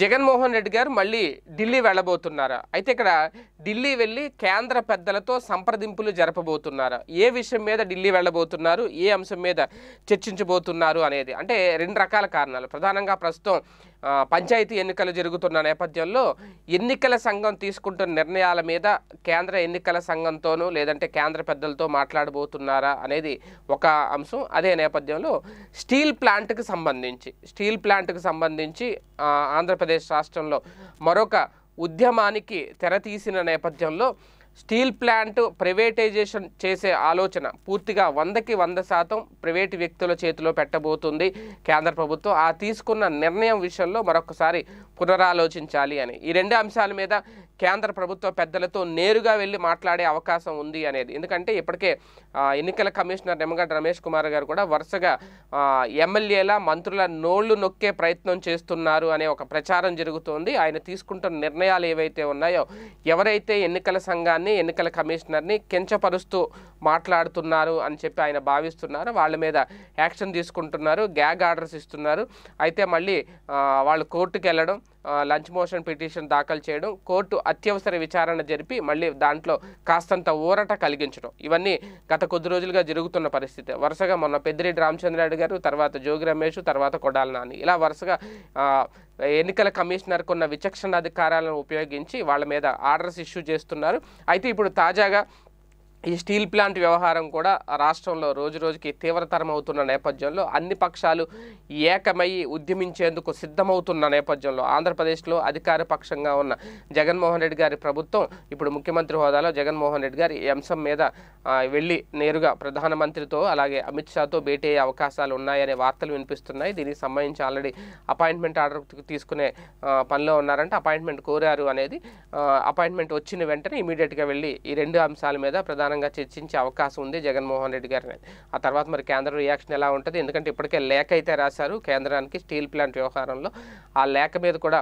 జగన్మోహన్ రెడ్డి గారు మళ్ళీ ఢిల్లీ వెళ్ళబోతున్నారు అయితే ఇక్కడ ఢిల్లీ వెళ్ళి కేంద్ర పెద్దలతో సంప్రదింపులు జరపబోతున్నారు ఏ విషయం మీద ఢిల్లీ వెళ్ళబోతున్నారు ఏ అంశం మీద చర్చించబోతున్నారు అనేది అంటే రెండు రకాల కారణాలు ప్రధానంగా ప్రస్తుతం పంచాయతీ ఎన్నికలు జరుగుతున్న నేపథ్యంలో ఎన్నికల సంఘం తీసుకుంటున్న నిర్ణయాల మీద కేంద్ర ఎన్నికల సంఘంతోనూ లేదంటే కేంద్ర పెద్దలతో మాట్లాడబోతున్నారా అనేది ఒక అంశం అదే నేపథ్యంలో స్టీల్ ప్లాంట్కి సంబంధించి స్టీల్ ప్లాంట్కి సంబంధించి ఆంధ్రప్రదేశ్ రాష్ట్రంలో మరొక ఉద్యమానికి తెర తీసిన నేపథ్యంలో స్టీల్ ప్లాంట్ ప్రైవేటైజేషన్ చేసే ఆలోచన పూర్తిగా వందకి వంద శాతం ప్రైవేటు వ్యక్తుల చేతిలో పెట్టబోతుంది కేంద్ర ప్రభుత్వం ఆ తీసుకున్న నిర్ణయం విషయంలో మరొకసారి పునరాలోచించాలి అని ఈ రెండు అంశాల మీద కేంద్ర ప్రభుత్వ పెద్దలతో నేరుగా వెళ్ళి మాట్లాడే అవకాశం ఉంది అనేది ఎందుకంటే ఇప్పటికే ఎన్నికల కమిషనర్ నిమ్మగడ్డ రమేష్ కుమార్ గారు కూడా వరుసగా ఎమ్మెల్యేల మంత్రుల నోళ్లు నొక్కే ప్రయత్నం చేస్తున్నారు అనే ఒక ప్రచారం జరుగుతోంది ఆయన తీసుకుంటున్న నిర్ణయాలు ఏవైతే ఉన్నాయో ఎవరైతే ఎన్నికల సంఘాన్ని ఎన్నికల కమిషనర్ని కించపరుస్తూ మాట్లాడుతున్నారు అని చెప్పి ఆయన భావిస్తున్నారు వాళ్ళ మీద యాక్షన్ తీసుకుంటున్నారు గ్యాగ్ ఆర్డర్స్ ఇస్తున్నారు అయితే మళ్ళీ వాళ్ళు కోర్టుకు వెళ్ళడం లంచ్ మోషన్ పిటిషన్ దాఖలు చేయడం కోర్టు అత్యవసర విచారణ జరిపి మళ్ళీ దాంట్లో కాస్తంత ఊరట కలిగించడం ఇవన్నీ గత కొద్ది రోజులుగా జరుగుతున్న పరిస్థితి వరుసగా మొన్న పెద్దిరెడ్డి రామచంద్రారెడ్డి గారు తర్వాత జోగి రమేష్ తర్వాత కొడాల నాని ఇలా వరుసగా ఎన్నికల కమిషనర్కు ఉన్న విచక్షణాధికారాలను ఉపయోగించి వాళ్ళ మీద ఆర్డర్స్ ఇష్యూ చేస్తున్నారు అయితే ఇప్పుడు తాజాగా ఈ స్టీల్ ప్లాంట్ వ్యవహారం కూడా రాష్ట్రంలో రోజు రోజుకి తీవ్రతరం అవుతున్న నేపథ్యంలో అన్ని పక్షాలు ఏకమై ఉద్యమించేందుకు సిద్ధమవుతున్న నేపథ్యంలో ఆంధ్రప్రదేశ్లో అధికార పక్షంగా ఉన్న జగన్మోహన్ రెడ్డి గారి ప్రభుత్వం ఇప్పుడు ముఖ్యమంత్రి హోదాలో జగన్మోహన్ రెడ్డి గారి ఈ అంశం మీద వెళ్ళి నేరుగా ప్రధానమంత్రితో అలాగే అమిత్ షాతో భేటీ అయ్యే అవకాశాలు ఉన్నాయనే వార్తలు వినిపిస్తున్నాయి దీనికి సంబంధించి ఆల్రెడీ అపాయింట్మెంట్ ఆర్డర్ తీసుకునే పనిలో ఉన్నారంటే అపాయింట్మెంట్ కోరారు అనేది అపాయింట్మెంట్ వచ్చిన వెంటనే ఇమీడియట్గా వెళ్ళి ఈ రెండు అంశాల మీద ప్రధాన ప్రధానంగా చర్చించే అవకాశం ఉంది జగన్మోహన్ రెడ్డి గారిని ఆ తర్వాత మరి కేంద్ర రియాక్షన్ ఎలా ఉంటుంది ఎందుకంటే ఇప్పటికే లేఖ అయితే రాశారు కేంద్రానికి స్టీల్ ప్లాంట్ వ్యవహారంలో ఆ లేఖ మీద కూడా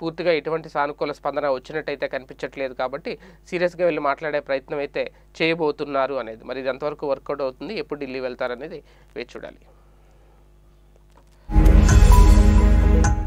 పూర్తిగా ఎటువంటి సానుకూల స్పందన వచ్చినట్టయితే కనిపించట్లేదు కాబట్టి సీరియస్గా వెళ్ళి మాట్లాడే ప్రయత్నం అయితే చేయబోతున్నారు అనేది మరి ఇది ఎంతవరకు వర్కౌట్ అవుతుంది ఎప్పుడు ఢిల్లీ వెళ్తారనేది వేచి చూడాలి